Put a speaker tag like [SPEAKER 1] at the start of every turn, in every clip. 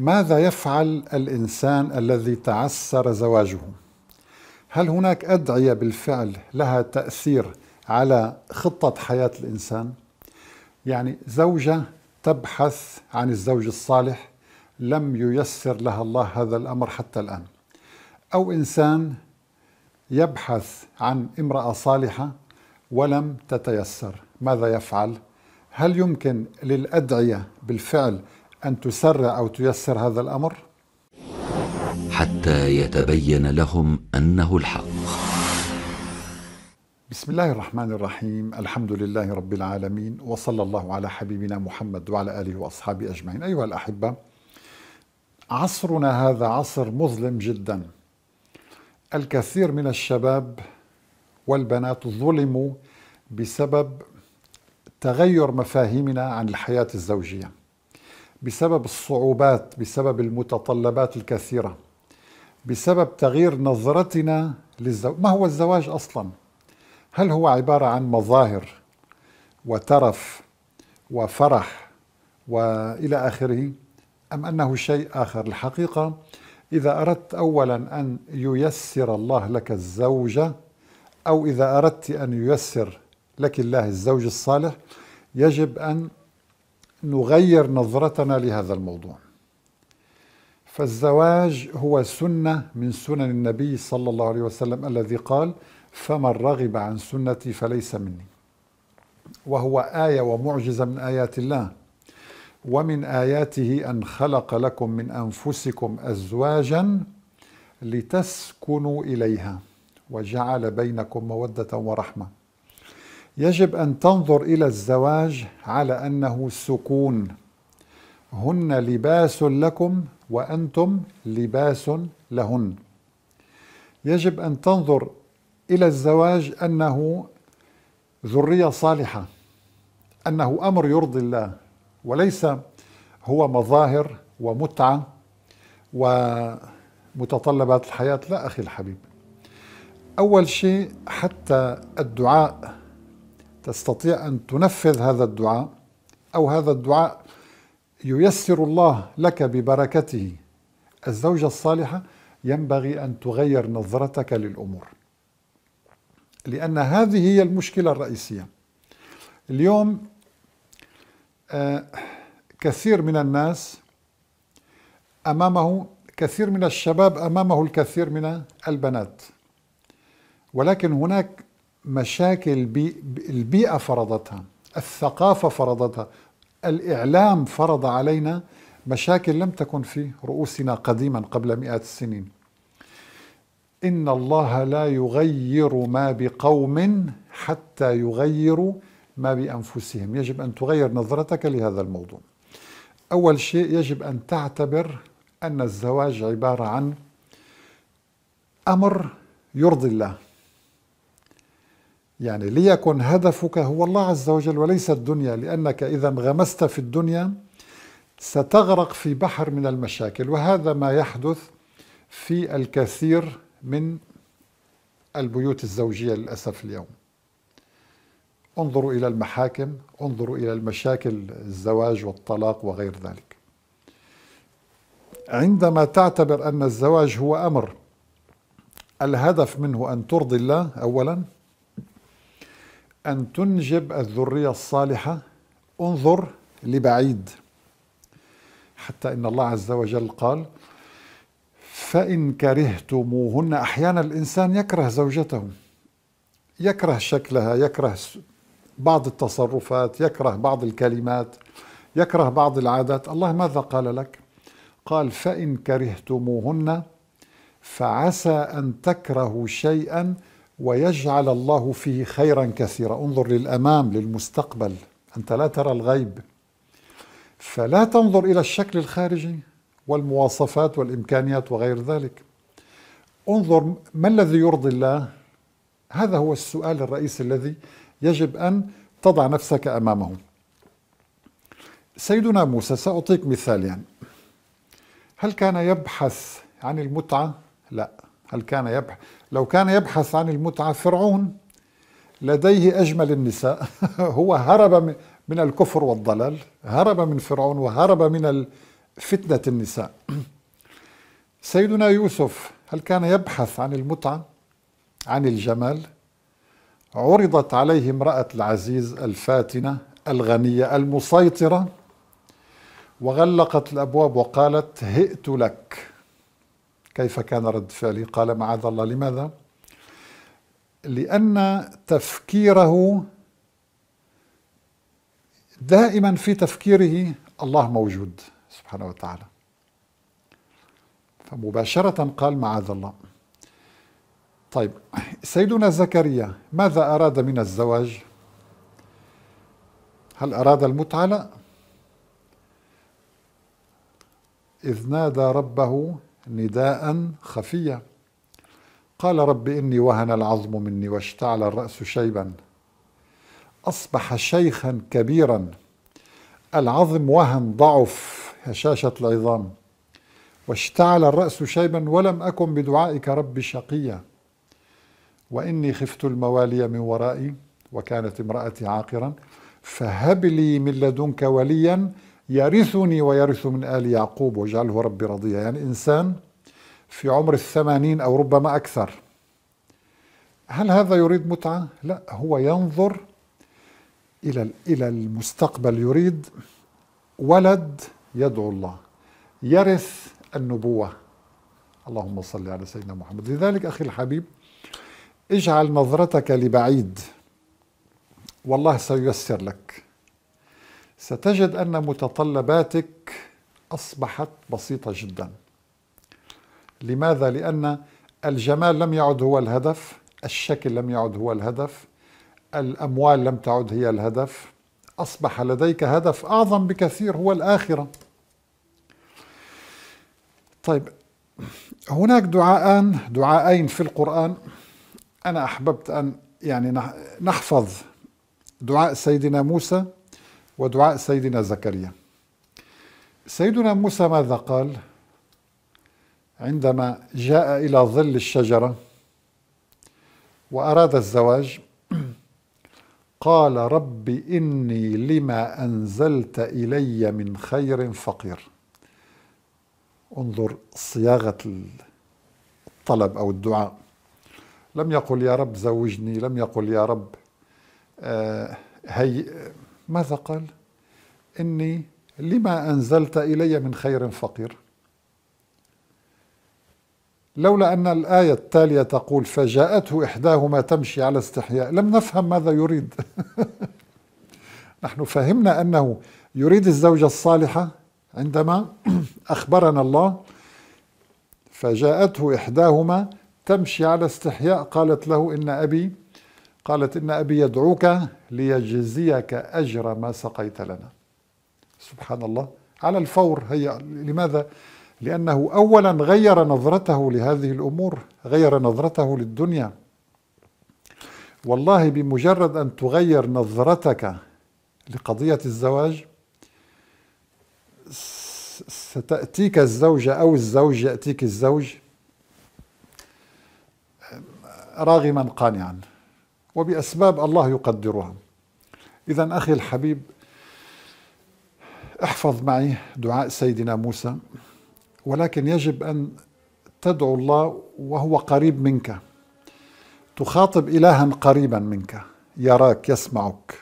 [SPEAKER 1] ماذا يفعل الانسان الذي تعسر زواجه هل هناك ادعيه بالفعل لها تاثير على خطه حياه الانسان يعني زوجه تبحث عن الزوج الصالح لم ييسر لها الله هذا الامر حتى الان او انسان يبحث عن امراه صالحه ولم تتيسر ماذا يفعل هل يمكن للادعيه بالفعل أن تسرع أو تيسر هذا الأمر حتى يتبين لهم أنه الحق بسم الله الرحمن الرحيم الحمد لله رب العالمين وصلى الله على حبيبنا محمد وعلى آله وأصحابه أجمعين أيها الأحبة عصرنا هذا عصر مظلم جدا الكثير من الشباب والبنات ظلموا بسبب تغير مفاهيمنا عن الحياة الزوجية بسبب الصعوبات بسبب المتطلبات الكثيرة بسبب تغيير نظرتنا للزواج ما هو الزواج أصلا؟ هل هو عبارة عن مظاهر وترف وفرح وإلى آخره أم أنه شيء آخر الحقيقة إذا أردت أولا أن ييسر الله لك الزوجة أو إذا أردت أن ييسر لك الله الزوج الصالح يجب أن نغير نظرتنا لهذا الموضوع فالزواج هو سنة من سنن النبي صلى الله عليه وسلم الذي قال فمن رغب عن سنتي فليس مني وهو آية ومعجزة من آيات الله ومن آياته أن خلق لكم من أنفسكم أزواجا لتسكنوا إليها وجعل بينكم مودة ورحمة يجب أن تنظر إلى الزواج على أنه سكون هن لباس لكم وأنتم لباس لهن يجب أن تنظر إلى الزواج أنه ذرية صالحة أنه أمر يرضي الله وليس هو مظاهر ومتعة ومتطلبات الحياة لا أخي الحبيب أول شيء حتى الدعاء تستطيع أن تنفذ هذا الدعاء أو هذا الدعاء ييسر الله لك ببركته الزوجة الصالحة ينبغي أن تغير نظرتك للأمور لأن هذه هي المشكلة الرئيسية اليوم آه، كثير من الناس أمامه كثير من الشباب أمامه الكثير من البنات ولكن هناك مشاكل بي البيئة فرضتها الثقافة فرضتها الإعلام فرض علينا مشاكل لم تكن في رؤوسنا قديما قبل مئات السنين إن الله لا يغير ما بقوم حتى يغيروا ما بأنفسهم يجب أن تغير نظرتك لهذا الموضوع أول شيء يجب أن تعتبر أن الزواج عبارة عن أمر يرضي الله يعني ليكن هدفك هو الله عز وجل وليس الدنيا لأنك إذا انغمست في الدنيا ستغرق في بحر من المشاكل وهذا ما يحدث في الكثير من البيوت الزوجية للأسف اليوم انظروا إلى المحاكم انظروا إلى المشاكل الزواج والطلاق وغير ذلك عندما تعتبر أن الزواج هو أمر الهدف منه أن ترضي الله أولاً أن تنجب الذرية الصالحة انظر لبعيد حتى إن الله عز وجل قال فإن كرهتموهن أحيانا الإنسان يكره زوجته يكره شكلها يكره بعض التصرفات يكره بعض الكلمات يكره بعض العادات الله ماذا قال لك قال فإن كرهتموهن فعسى أن تكرهوا شيئا ويجعل الله فيه خيرا كثيرا انظر للامام للمستقبل انت لا ترى الغيب فلا تنظر الى الشكل الخارجي والمواصفات والامكانيات وغير ذلك انظر ما الذي يرضي الله هذا هو السؤال الرئيسي الذي يجب ان تضع نفسك امامه سيدنا موسى ساعطيك مثال يعني. هل كان يبحث عن المتعه لا هل كان يبحث لو كان يبحث عن المتعة فرعون لديه أجمل النساء هو هرب من الكفر والضلال هرب من فرعون وهرب من فتنة النساء سيدنا يوسف هل كان يبحث عن المتعة عن الجمال عرضت عليه امرأة العزيز الفاتنة الغنية المسيطرة وغلقت الأبواب وقالت هئت لك كيف كان رد فعلي قال معاذ الله لماذا لأن تفكيره دائما في تفكيره الله موجود سبحانه وتعالى فمباشرة قال معاذ الله طيب سيدنا زكريا ماذا أراد من الزواج هل أراد المتعة لا إذ نادى ربه نداء خفيا قال رب إني وهن العظم مني واشتعل الرأس شيبا أصبح شيخا كبيرا العظم وهن ضعف هشاشة العظام واشتعل الرأس شيبا ولم أكن بدعائك رب شقيا وإني خفت الموالي من ورائي وكانت امرأتي عاقرا فهب لي من لدنك وليا يرثني ويرث من آل يعقوب واجعله ربي رضيا يعني إنسان في عمر الثمانين أو ربما أكثر هل هذا يريد متعة؟ لا هو ينظر إلى إلى المستقبل يريد ولد يدعو الله يرث النبوة اللهم صل على سيدنا محمد لذلك أخي الحبيب اجعل نظرتك لبعيد والله سييسر لك ستجد أن متطلباتك أصبحت بسيطة جدا لماذا؟ لأن الجمال لم يعد هو الهدف الشكل لم يعد هو الهدف الأموال لم تعد هي الهدف أصبح لديك هدف أعظم بكثير هو الآخرة طيب هناك دعاءان دعاءين في القرآن أنا أحببت أن يعني نحفظ دعاء سيدنا موسى ودعاء سيدنا زكريا سيدنا موسى ماذا قال عندما جاء إلى ظل الشجرة وأراد الزواج قال رب إني لما أنزلت إلي من خير فقير انظر صياغة الطلب أو الدعاء لم يقل يا رب زوجني لم يقل يا رب آه، هي ماذا قال إني لما أنزلت إلي من خير فقير لولا أن الآية التالية تقول فجاءته إحداهما تمشي على استحياء لم نفهم ماذا يريد نحن فهمنا أنه يريد الزوجة الصالحة عندما أخبرنا الله فجاءته إحداهما تمشي على استحياء قالت له إن أبي قالت إن أبي يدعوك ليجزيك أجر ما سقيت لنا سبحان الله على الفور هي لماذا؟ لأنه أولا غير نظرته لهذه الأمور غير نظرته للدنيا والله بمجرد أن تغير نظرتك لقضية الزواج ستأتيك الزوجة أو الزوج يأتيك الزوج راغما قانعا وبأسباب الله يقدرها إذا أخي الحبيب احفظ معي دعاء سيدنا موسى ولكن يجب أن تدعو الله وهو قريب منك تخاطب إلها قريبا منك يراك يسمعك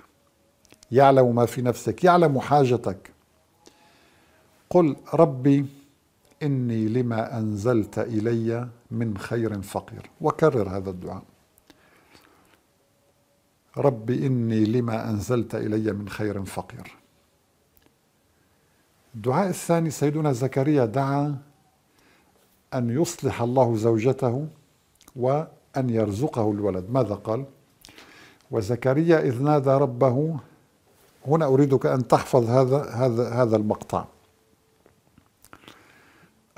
[SPEAKER 1] يعلم ما في نفسك يعلم حاجتك قل ربي إني لما أنزلت إلي من خير فقير وكرر هذا الدعاء رب إني لما أنزلت إلي من خير فقير الدعاء الثاني سيدنا زكريا دعا أن يصلح الله زوجته وأن يرزقه الولد ماذا قال؟ وزكريا إذ نادى ربه هنا أريدك أن تحفظ هذا هذا هذا المقطع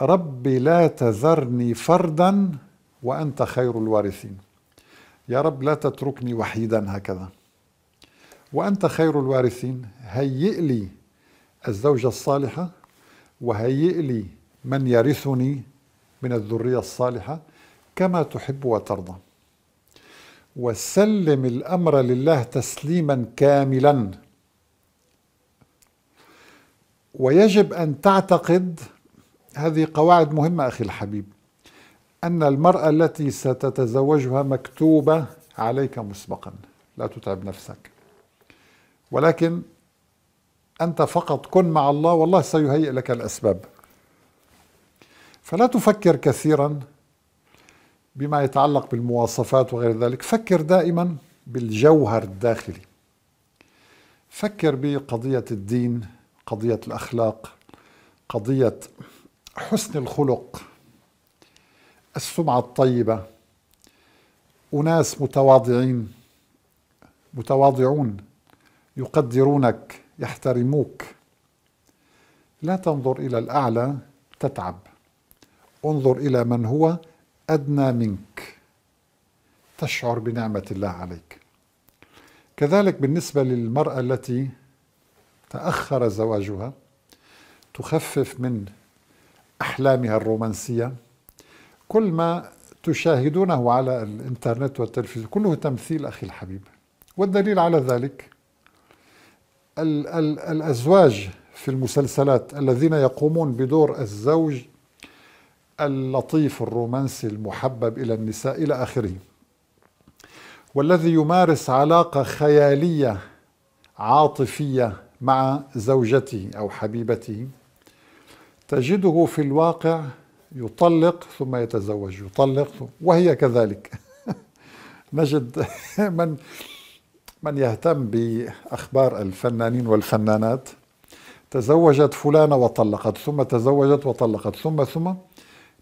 [SPEAKER 1] رب لا تذرني فردا وأنت خير الوارثين يا رب لا تتركني وحيدا هكذا وأنت خير الوارثين هيئ لي الزوجة الصالحة وهيئ لي من يرثني من الذرية الصالحة كما تحب وترضى وسلم الأمر لله تسليما كاملا ويجب أن تعتقد هذه قواعد مهمة أخي الحبيب أن المرأة التي ستتزوجها مكتوبة عليك مسبقا لا تتعب نفسك ولكن أنت فقط كن مع الله والله سيهيئ لك الأسباب فلا تفكر كثيرا بما يتعلق بالمواصفات وغير ذلك فكر دائما بالجوهر الداخلي فكر بقضية الدين قضية الأخلاق قضية حسن الخلق السمعة الطيبة أناس متواضعين متواضعون يقدرونك يحترموك لا تنظر إلى الأعلى تتعب انظر إلى من هو أدنى منك تشعر بنعمة الله عليك كذلك بالنسبة للمرأة التي تأخر زواجها تخفف من أحلامها الرومانسية كل ما تشاهدونه على الانترنت والتلفزيون كله تمثيل اخي الحبيب والدليل على ذلك ال ال الازواج في المسلسلات الذين يقومون بدور الزوج اللطيف الرومانسي المحبب الى النساء الى اخره والذي يمارس علاقه خياليه عاطفيه مع زوجته او حبيبته تجده في الواقع يطلق ثم يتزوج يطلق وهي كذلك نجد من من يهتم بأخبار الفنانين والفنانات تزوجت فلانة وطلقت ثم تزوجت وطلقت ثم ثم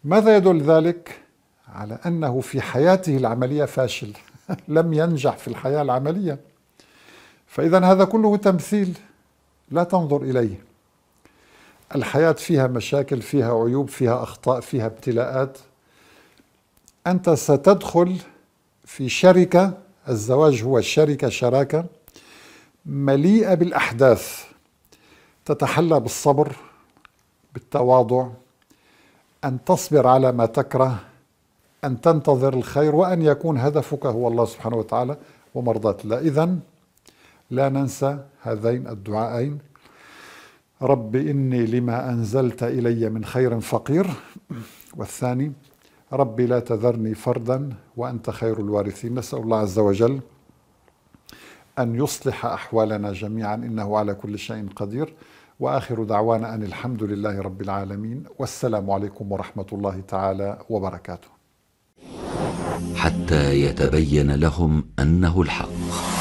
[SPEAKER 1] ماذا يدل ذلك على أنه في حياته العملية فاشل لم ينجح في الحياة العملية فإذا هذا كله تمثيل لا تنظر إليه الحياة فيها مشاكل فيها عيوب فيها أخطاء فيها ابتلاءات أنت ستدخل في شركة الزواج هو شركة شراكة مليئة بالأحداث تتحلى بالصبر بالتواضع أن تصبر على ما تكره أن تنتظر الخير وأن يكون هدفك هو الله سبحانه وتعالى ومرضاة الله إذا لا ننسى هذين الدعاءين رب إني لما أنزلت إلي من خير فقير والثاني ربي لا تذرني فردا وأنت خير الوارثين نسأل الله عز وجل أن يصلح أحوالنا جميعا إنه على كل شيء قدير وآخر دعوانا أن الحمد لله رب العالمين والسلام عليكم ورحمة الله تعالى وبركاته حتى يتبين لهم أنه الحق